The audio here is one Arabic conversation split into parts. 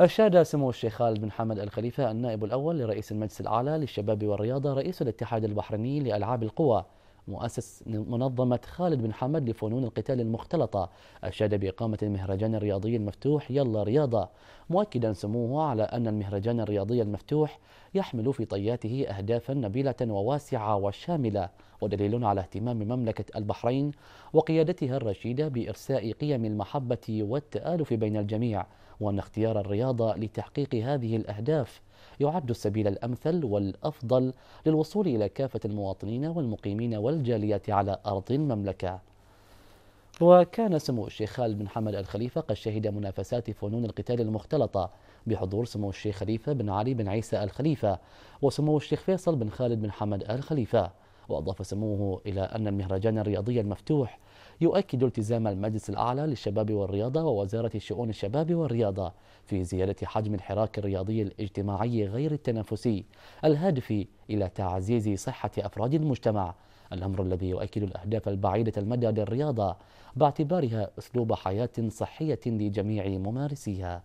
أشاد سمو الشيخ خالد بن حمد الخليفة النائب الأول لرئيس المجلس الأعلى للشباب والرياضة رئيس الاتحاد البحريني لألعاب القوى مؤسس منظمة خالد بن حمد لفنون القتال المختلطة أشاد بإقامة المهرجان الرياضي المفتوح يلا رياضة مؤكدا سموه على أن المهرجان الرياضي المفتوح يحمل في طياته أهدافا نبيلة وواسعة وشاملة ودليل على اهتمام مملكة البحرين وقيادتها الرشيدة بإرساء قيم المحبة والتآلف بين الجميع وأن اختيار الرياضة لتحقيق هذه الأهداف يعد السبيل الأمثل والأفضل للوصول إلى كافة المواطنين والمقيمين والجاليات على أرض المملكة وكان سمو الشيخ خالد بن حمد الخليفة قد شهد منافسات فنون القتال المختلطة بحضور سمو الشيخ خليفة بن علي بن عيسى الخليفة وسمو الشيخ فيصل بن خالد بن حمد الخليفة وأضاف سموه إلى أن المهرجان الرياضي المفتوح يؤكد التزام المجلس الأعلى للشباب والرياضة ووزارة شؤون الشباب والرياضة في زيادة حجم الحراك الرياضي الاجتماعي غير التنافسي الهادف إلى تعزيز صحة أفراد المجتمع الأمر الذي يؤكد الأهداف البعيدة المدى للرياضة باعتبارها أسلوب حياة صحية لجميع ممارسيها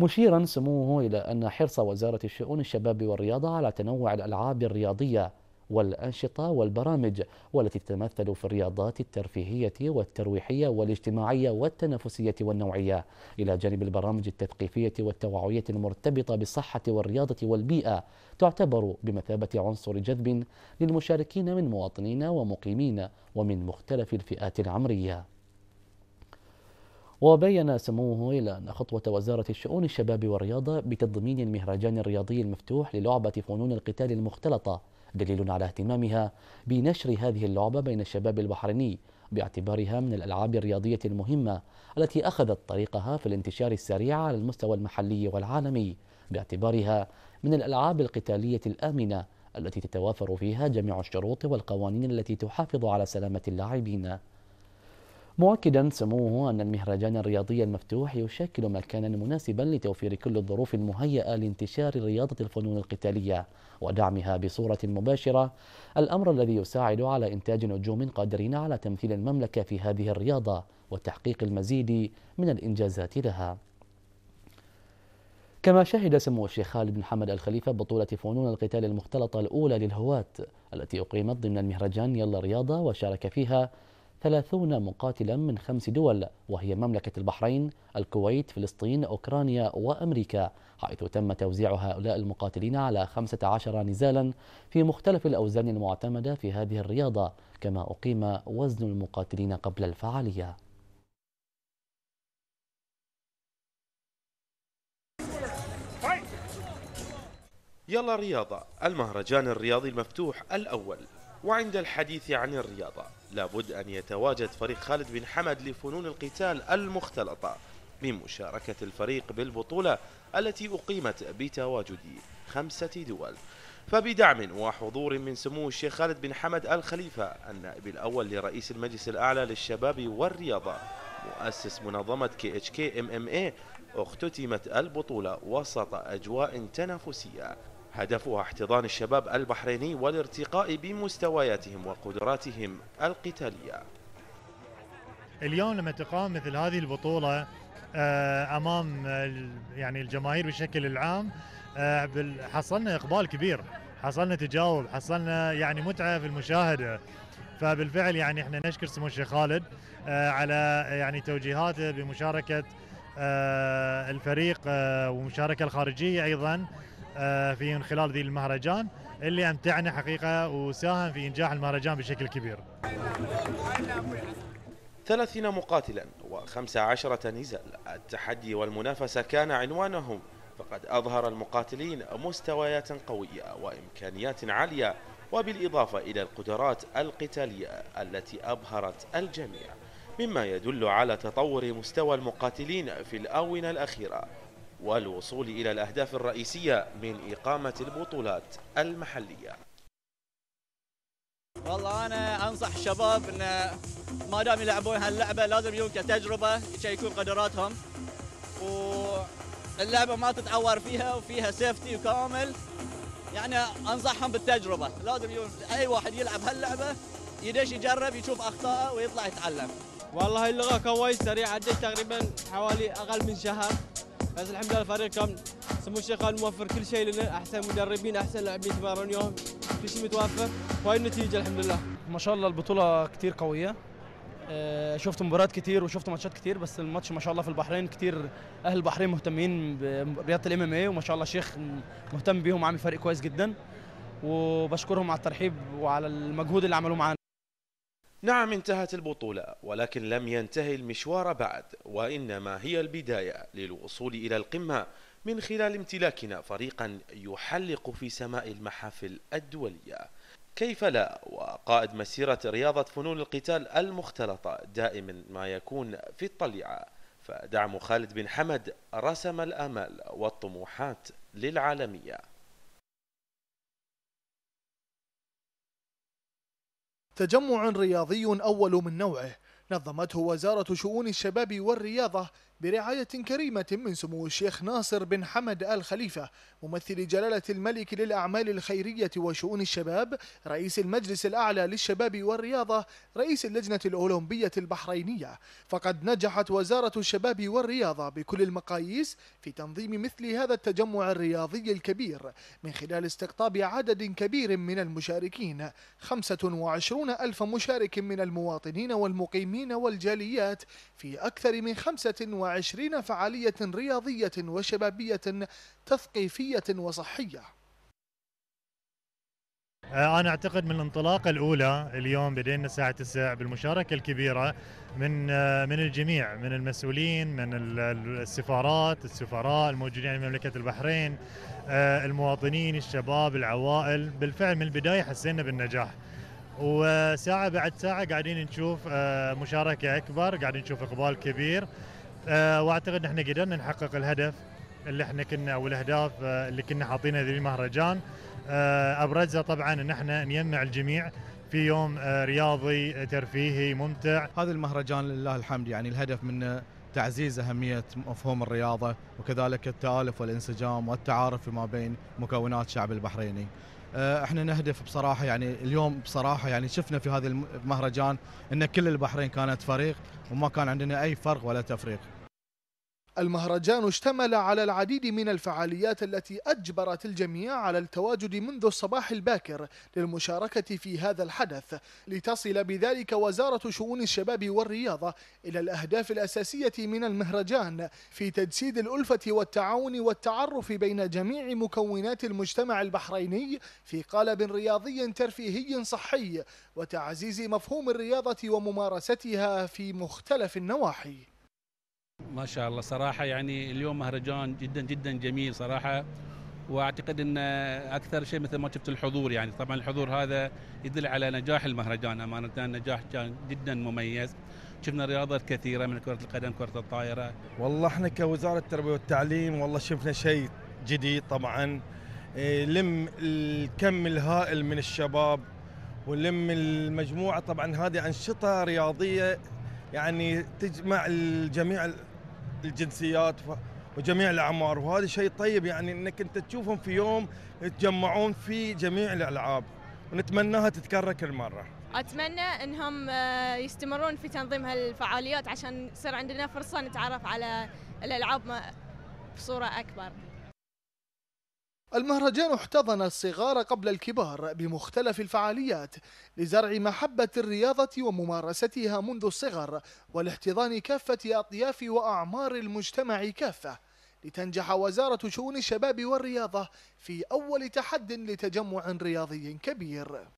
مشيرا سموه إلى أن حرص وزارة الشؤون الشباب والرياضة على تنوع الألعاب الرياضية والأنشطة والبرامج والتي تتمثل في الرياضات الترفيهية والترويحية والاجتماعية والتنافسية والنوعية إلى جانب البرامج التثقيفية والتوعوية المرتبطة بالصحة والرياضة والبيئة تعتبر بمثابة عنصر جذب للمشاركين من مواطنين ومقيمين ومن مختلف الفئات العمرية وبين سموه إلى أن خطوة وزارة الشؤون الشباب والرياضة بتضمين المهرجان الرياضي المفتوح للعبة فنون القتال المختلطة دليل على اهتمامها بنشر هذه اللعبة بين الشباب البحريني باعتبارها من الألعاب الرياضية المهمة التي أخذت طريقها في الانتشار السريع على المستوى المحلي والعالمي باعتبارها من الألعاب القتالية الآمنة التي تتوافر فيها جميع الشروط والقوانين التي تحافظ على سلامة اللاعبين مؤكدا سموه أن المهرجان الرياضي المفتوح يشكل مكانا مناسبا لتوفير كل الظروف المهيئة لانتشار رياضة الفنون القتالية ودعمها بصورة مباشرة الأمر الذي يساعد على إنتاج نجوم قادرين على تمثيل المملكة في هذه الرياضة وتحقيق المزيد من الإنجازات لها كما شهد سمو الشيخ خالد بن حمد الخليفة بطولة فنون القتال المختلطة الأولى للهواة التي أقيمت ضمن المهرجان يلا رياضة وشارك فيها 30 مقاتلا من خمس دول وهي مملكة البحرين، الكويت، فلسطين، أوكرانيا وأمريكا حيث تم توزيع هؤلاء المقاتلين على 15 نزالا في مختلف الأوزان المعتمدة في هذه الرياضة كما أقيم وزن المقاتلين قبل الفعالية يلا رياضة المهرجان الرياضي المفتوح الأول وعند الحديث عن الرياضة لابد أن يتواجد فريق خالد بن حمد لفنون القتال المختلطة بمشاركة الفريق بالبطولة التي أقيمت بتواجد خمسة دول فبدعم وحضور من سمو الشيخ خالد بن حمد الخليفة النائب الأول لرئيس المجلس الأعلى للشباب والرياضة مؤسس منظمة كي اتش كي ام ام اي اختتمت البطولة وسط أجواء تنافسية هدفها احتضان الشباب البحريني والارتقاء بمستوياتهم وقدراتهم القتالية اليوم لما تقام مثل هذه البطولة آه، أمام يعني الجماهير بشكل العام آه، حصلنا إقبال كبير حصلنا تجاوب حصلنا يعني متعة في المشاهدة فبالفعل يعني احنا نشكر سمو الشيخ خالد آه، على يعني توجيهاته بمشاركة الفريق ومشاركة الخارجية أيضا آه، في من خلال ذي المهرجان اللي امتعنا حقيقه وساهم في انجاح المهرجان بشكل كبير. 30 مقاتلا و15 نزال التحدي والمنافسه كان عنوانهم فقد اظهر المقاتلين مستويات قويه وامكانيات عاليه وبالاضافه الى القدرات القتاليه التي ابهرت الجميع مما يدل على تطور مستوى المقاتلين في الاونه الاخيره والوصول إلى الأهداف الرئيسية من إقامة البطولات المحلية والله أنا أنصح الشباب أن ما دام يلعبون هاللعبة لازم يجون كتجربة يشيكون قدراتهم واللعبة ما تتعور فيها وفيها سيفتي وكامل يعني أنصحهم بالتجربة لازم يكون أي واحد يلعب هاللعبة يدش يجرب يشوف أخطائه ويطلع يتعلم والله اللغة كويس سريعة عديت تقريبا حوالي أقل من شهر بس الحمد لله الفريق كامل سمو الشيخ قال موفر كل شيء لنا احسن مدربين احسن لاعبين يتمرنون يوم كل شيء متوفر وهي النتيجه الحمد لله ما شاء الله البطوله كثير قويه آه، شفت مباريات كثير وشفت ماتشات كثير بس الماتش ما شاء الله في البحرين كثير اهل البحرين مهتمين برياضه الام ام اي وما شاء الله الشيخ مهتم بيهم وعامل فريق كويس جدا وبشكرهم على الترحيب وعلى المجهود اللي عملوه معانا نعم انتهت البطولة ولكن لم ينتهي المشوار بعد وإنما هي البداية للوصول إلى القمة من خلال امتلاكنا فريقا يحلق في سماء المحافل الدولية كيف لا وقائد مسيرة رياضة فنون القتال المختلطة دائما ما يكون في الطليعة فدعم خالد بن حمد رسم الآمال والطموحات للعالمية تجمع رياضي أول من نوعه نظمته وزارة شؤون الشباب والرياضة برعاية كريمة من سمو الشيخ ناصر بن حمد آل خليفة ممثل جلالة الملك للأعمال الخيرية وشؤون الشباب رئيس المجلس الأعلى للشباب والرياضة رئيس اللجنة الأولمبية البحرينية فقد نجحت وزارة الشباب والرياضة بكل المقاييس في تنظيم مثل هذا التجمع الرياضي الكبير من خلال استقطاب عدد كبير من المشاركين 25 ألف مشارك من المواطنين والمقيمين والجاليات في أكثر من 25 وعشرين فعالية رياضية وشبابية تثقيفية وصحية آه، أنا أعتقد من الانطلاقة الأولى اليوم بدينا الساعة 9 بالمشاركة الكبيرة من آه، من الجميع من المسؤولين من السفارات السفراء الموجودين في مملكة البحرين آه، المواطنين الشباب العوائل بالفعل من البداية حسينا بالنجاح وساعة بعد ساعة قاعدين نشوف مشاركة أكبر قاعدين نشوف إقبال كبير آه، واعتقد احنا قدرنا نحقق الهدف اللي احنا كنا او الاهداف آه، اللي كنا حاطينها المهرجان آه، ابرزها طبعا ان احنا نجمع الجميع في يوم رياضي ترفيهي ممتع هذا المهرجان لله الحمد يعني الهدف منه تعزيز أهمية مفهوم الرياضة وكذلك التآلف والانسجام والتعارف فيما بين مكونات الشعب البحريني آه، احنا نهدف بصراحه يعني اليوم بصراحه يعني شفنا في هذا المهرجان ان كل البحرين كانت فريق وما كان عندنا اي فرق ولا تفريق المهرجان اشتمل على العديد من الفعاليات التي أجبرت الجميع على التواجد منذ الصباح الباكر للمشاركة في هذا الحدث لتصل بذلك وزارة شؤون الشباب والرياضة إلى الأهداف الأساسية من المهرجان في تجسيد الألفة والتعاون والتعرف بين جميع مكونات المجتمع البحريني في قالب رياضي ترفيهي صحي وتعزيز مفهوم الرياضة وممارستها في مختلف النواحي ما شاء الله صراحه يعني اليوم مهرجان جدا جدا جميل صراحه واعتقد ان اكثر شيء مثل ما شفت الحضور يعني طبعا الحضور هذا يدل على نجاح المهرجان امانه نجاح كان جدا مميز شفنا رياضات كثيره من كره القدم كره الطائره والله احنا كوزاره التربيه والتعليم والله شفنا شيء جديد طبعا إيه، لم الكم الهائل من الشباب ولم المجموعه طبعا هذه انشطه رياضيه يعني تجمع الجميع الجنسيات وجميع الاعمار وهذا شيء طيب يعني انك انت تشوفهم في يوم يتجمعون في جميع الالعاب ونتمناها تتكرر كل مره. اتمنى انهم آه، يستمرون في تنظيم هالفعاليات عشان يصير عندنا فرصه نتعرف على الالعاب بصوره اكبر. المهرجان احتضن الصغار قبل الكبار بمختلف الفعاليات لزرع محبة الرياضة وممارستها منذ الصغر والاحتضان كافة أطياف وأعمار المجتمع كافة لتنجح وزارة شؤون الشباب والرياضة في أول تحد لتجمع رياضي كبير